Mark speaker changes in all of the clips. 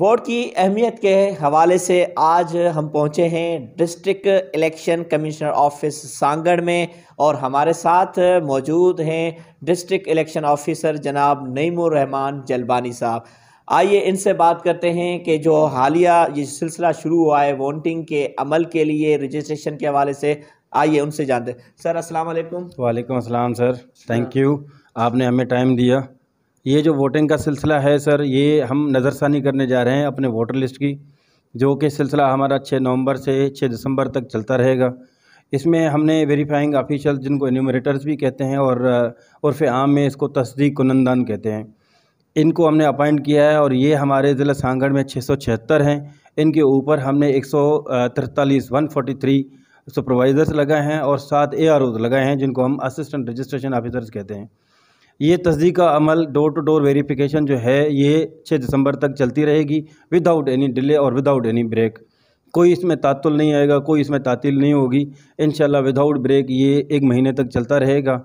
Speaker 1: vote की अहमियत के हवाले से आज हम पहुंचे हैं district election commissioner office Sanghar में और हमारे साथ मौजूद हैं डिस्ट्रिक्ट इलेक्शन ऑफिसर जनाब नईमुर रहमान जलबानी साहब आइए इनसे बात करते हैं कि जो हालिया ये सिलसिला शुरू हुआ है वोटिंग के अमल के लिए रजिस्ट्रेशन के हवाले से आइए उनसे जानते सर असल
Speaker 2: वालेकुम सर थैंक यू आपने हमें टाइम दिया ये जो वोटिंग का सिलसिला है सर ये हम नज़रसानी करने जा रहे हैं अपने वोटर लिस्ट की जो कि सिलसिला हमारा छः नवंबर से छः दिसंबर तक चलता रहेगा इसमें हमने वेरीफाइंग ऑफिशल जिनको एन्यूमरेटर्स भी कहते हैं और उर्फ आम में इसको तस्दीक कुनंदान कहते हैं इनको हमने अपॉइंट किया है और ये हमारे ज़िला सांगढ़ में छः हैं इनके ऊपर हमने एक सौ तिरतालीस वन थ्री सुपरवाइज़र्स लगाए हैं और सात ए लगाए हैं जिनको हम असिस्टेंट रजिस्ट्रेशन ऑफिसर्स कहते हैं ये तस्दीक का अमल डोर टू डोर वेरीफिकेशन जो है ये छः दिसंबर तक चलती रहेगी विदाउट एनी डिले और विदाउट एनी ब्रेक कोई इसमें तातुल नहीं आएगा कोई इसमें तातील नहीं होगी इन विदाउट ब्रेक ये एक महीने तक चलता रहेगा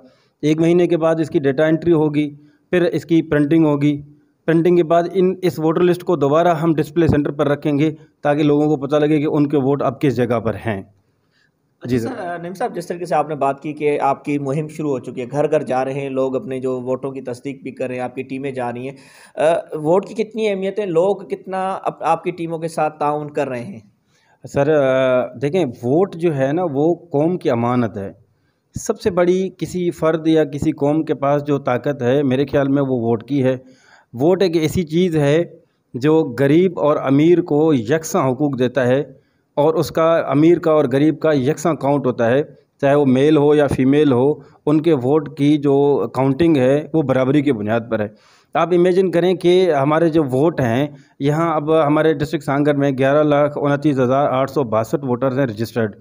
Speaker 2: एक महीने के बाद इसकी डेटा एंट्री होगी फिर इसकी प्रिंटिंग होगी प्रिंटिंग के बाद इन इस वोटर लिस्ट को दोबारा हम डिस्प्ले सेंटर पर रखेंगे ताकि लोगों को पता लगे कि उनके वोट अब किस जगह पर हैं जी अच्छा,
Speaker 1: सर नीम साहब जिस तरीके से आपने बात की कि आपकी मुहिम शुरू हो चुकी है घर घर जा रहे हैं लोग अपने जो वोटों की तस्दीक भी कर रहे हैं आपकी टीमें जा रही हैं वोट की कितनी अहमियत है लोग कितना अप, आपकी टीमों के साथ ताउन कर रहे हैं
Speaker 2: सर देखें वोट जो है ना वो कौम की अमानत है सबसे बड़ी किसी फ़र्द या किसी कौम के पास जो ताकत है मेरे ख्याल में वो वोट की है वोट एक ऐसी चीज़ है जो गरीब और अमीर को यकसा हकूक़ देता है और उसका अमीर का और गरीब का यकसा काउंट होता है चाहे वो मेल हो या फीमेल हो उनके वोट की जो काउंटिंग है वो बराबरी की बुनियाद पर है आप इमेजिन करें कि हमारे जो वोट हैं यहाँ अब हमारे डिस्ट्रिक्ट सांगर में ग्यारह लाख उनतीस हज़ार आठ सौ बासठ वोटर्स हैं रजिस्टर्ड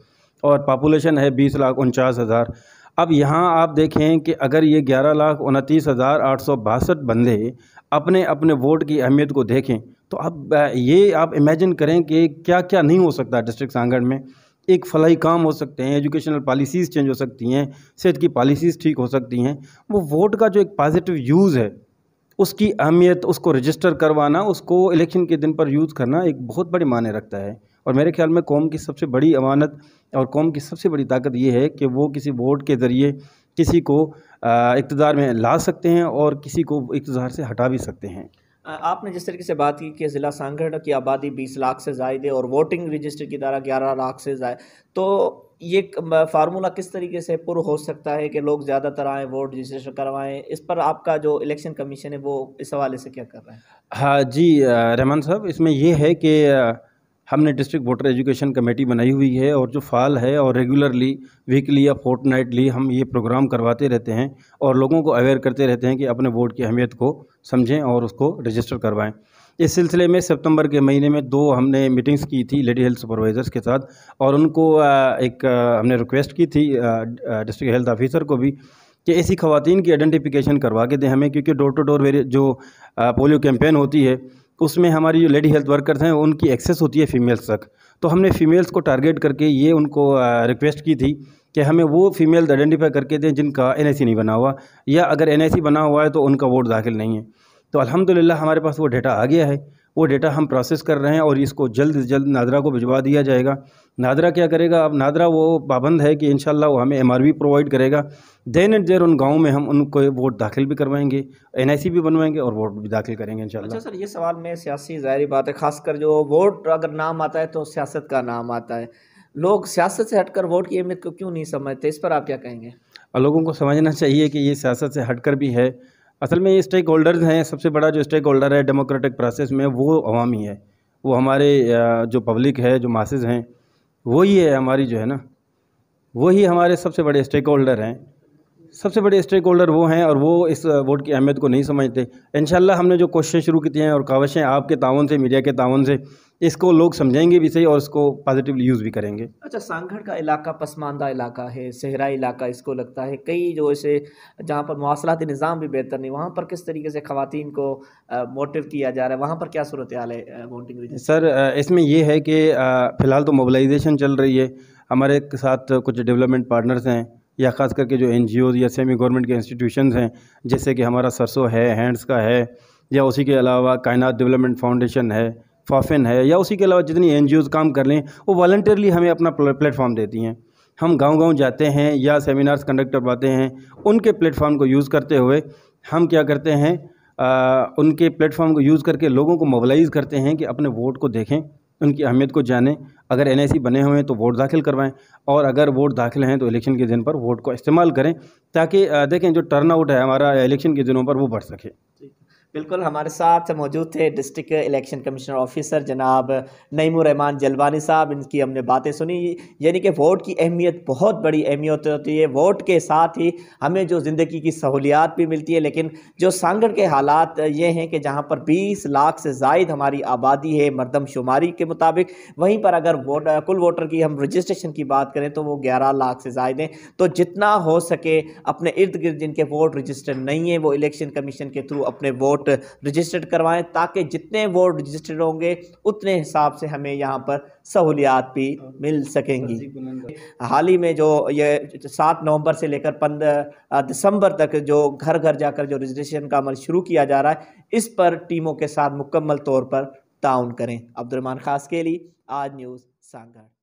Speaker 2: और पापुलेशन है बीस लाख उनचास हज़ार अब यहाँ आप देखें कि अगर ये ग्यारह लाख उनतीस हज़ार आठ सौ बासठ बंदे अपने अपने वोट की अहमियत को देखें तो अब ये आप इमेजिन करें कि क्या क्या नहीं हो सकता डिस्ट्रिक्ट सांगण में एक फलाई काम हो सकते हैं एजुकेशनल पॉलिसीज़ चेंज हो सकती हैं सेहत की पॉलिसीज़ ठीक हो सकती हैं वो वोट का जो एक पॉजिटिव यूज़ है उसकी अहमियत उसको रजिस्टर करवाना उसको इलेक्शन के दिन पर यूज़ करना एक बहुत बड़े माने रखता है और मेरे ख्याल में कौम की सबसे बड़ी अमानत और कौम की सबसे बड़ी ताकत ये है कि वो किसी वोट के ज़रिए किसी को इकतदार में ला सकते हैं और किसी को इकतदार से हटा भी सकते हैं
Speaker 1: आपने जिस तरीके से बात की कि ज़िला सांगढ़ की आबादी बीस लाख से ज़ायद है और वोटिंग रजिस्टर की तरह ग्यारह लाख से ज़ायद तो ये फार्मूला किस तरीके से पुर हो सकता है कि लोग ज़्यादातर आएँ वोट रजिस्ट्रेशन करवाएँ इस पर आपका जो इलेक्शन कमीशन है वो इस हवाले से क्या कर रहा है
Speaker 2: हाँ जी रहमान साहब इसमें यह है कि हमने डिस्ट्रिक्ट वोटर एजुकेशन कमेटी बनाई हुई है और जो फाल है और रेगुलरली वीकली या फोर्थ नाइटली हम ये प्रोग्राम करवाते रहते हैं और लोगों को अवेयर करते रहते हैं कि अपने वोट की अहमियत को समझें और उसको रजिस्टर करवाएं इस सिलसिले में सितंबर के महीने में दो हमने मीटिंग्स की थी लेडी हेल्थ सुपरवाइज़र्स के साथ और उनको एक हमने रिक्वेस्ट की थी डिस्ट्रिक्ट हेल्थ ऑफिसर को भी कि ऐसी खुवान की आइडेंटिफिकेशन करवा के दें हमें क्योंकि डोर टू डोर जो पोलियो कैंपेन होती है तो उसमें हमारी जो लेडी हेल्थ वर्कर्स हैं उनकी एक्सेस होती है फ़ीमेल्स तक तो हमने फ़ीमेल्स को टारगेट करके ये उनको रिक्वेस्ट की थी कि हमें वो फीमेल्स आइडेंटिफाई करके दें जिनका एन नहीं बना हुआ या अगर एन बना हुआ है तो उनका वोट दाखिल नहीं है तो अलहमदिल्ला हमारे पास वो डेटा आ गया है वो डेटा हम प्रोसेस कर रहे हैं और इसको जल्द से जल्द नादरा को भिजवा दिया जाएगा नादरा क्या करेगा अब नादरा वो पाबंद है कि इन वो हमें एम प्रोवाइड करेगा देन एंड देर उन गाँव में हम उनको वोट दाखिल भी करवाएंगे एन भी बनवाएंगे और वोट भी दाखिल करेंगे इन अच्छा सर
Speaker 1: ये सवाल में सियासी ज़ाहरी बात है खासकर जो वोट अगर नाम आता है तो सियासत का नाम आता है लोग सियासत से हटकर वोट की अहमियत को क्यों नहीं समझते इस पर आप क्या कहेंगे
Speaker 2: लोगों को समझना चाहिए कि ये सियासत से हटकर भी है असल में ये स्टेक होल्डर्स हैं सबसे बड़ा जो स्टेक होल्डर है डेमोक्रेटिक प्रोसेस में वो अवामी है वो हमारे जो पब्लिक है जो मासेज हैं वही है हमारी जो है ना वही हमारे सबसे बड़े स्टेक होल्डर हैं सबसे बड़े स्टेक होल्डर वो हैं और वो इस वोट की अहमियत को नहीं समझते इन हमने जो क्वेश्चन शुरू की हैं और कावशें आपके तावन से मीडिया के तावन से इसको लोग समझेंगे भी सही और इसको पॉजिटिवली यूज़ भी करेंगे अच्छा
Speaker 1: सांगढ़ का इलाका पसमानदा इलाका है सहरा इलाका इसको लगता है कई जो ऐसे जहाँ पर मवासलाती निज़ाम भी बेहतर नहीं वहाँ पर किस तरीके से खातन को मोटिव किया जा रहा है वहाँ पर क्या सूरत हाल है वोटिंग
Speaker 2: सर इसमें यह है कि फ़िलहाल तो मोबलाइजेशन चल रही है हमारे साथ कुछ डेवलपमेंट पार्टनर्स हैं या ख़ास करके जो एन या सेमी गवर्नमेंट के इंस्टीट्यूशन हैं जैसे कि हमारा सरसों है हैंड्स का है या उसी के अलावा कायनात डेवलपमेंट फाउंडेशन है फाफिन है या उसी के अलावा जितनी एन काम कर लें वो वॉल्टियरली हमें अपना प्लेटफॉर्म देती हैं हम गांव-गांव जाते हैं या सेमिनार्स कंडक्ट करवाते हैं उनके प्लेटफॉर्म को यूज़ करते हुए हम क्या करते हैं आ, उनके प्लेटफॉर्म को यूज़ करके लोगों को मोबलाइज़ करते हैं कि अपने वोट को देखें उनकी अहमियत को जानें अगर एन बने हुए हैं तो वोट दाखिल करवाएं और अगर वोट दाखिल हैं तो इलेक्शन के दिन पर वोट को इस्तेमाल करें ताकि देखें जो टर्न आउट है हमारा इलेक्शन के दिनों पर वो बढ़ सके
Speaker 1: बिल्कुल हमारे साथ मौजूद थे डिस्ट्रिक्ट इलेक्शन कमिश्नर ऑफिसर जनाब रहमान जलवानी साहब इनकी हमने बातें सुनी यानी कि वोट की अहमियत बहुत बड़ी अहमियत होती है वोट के साथ ही हमें जो ज़िंदगी की सहूलियात भी मिलती है लेकिन जो सांगड़ के हालात ये हैं कि जहाँ पर बीस लाख से जायद हमारी आबादी है मरदमशुमारी के मुताबिक वहीं पर अगर वोट कुल वोटर की हम रजिस्ट्रेशन की बात करें तो वो ग्यारह लाख से जायद हैं तो जितना हो सके अपने इर्द गिर्द जिनके वोट रजिस्टर नहीं है वो इलेक्शन कमीशन के थ्रू अपने वोट वोट रजिस्टर्ड करवाएं ताकि जितने वोट रजिस्टर्ड होंगे उतने हिसाब से हमें यहाँ पर सहूलियात भी मिल सकेंगी हाल ही में जो ये सात नवंबर से लेकर पंद्रह दिसंबर तक जो घर घर जाकर जो रजिस्ट्रेशन का अमल शुरू किया जा रहा है इस पर टीमों के साथ मुकम्मल तौर पर ताउन करें अब्दुलरमान खास के लिए आज न्यूज़ सांगढ़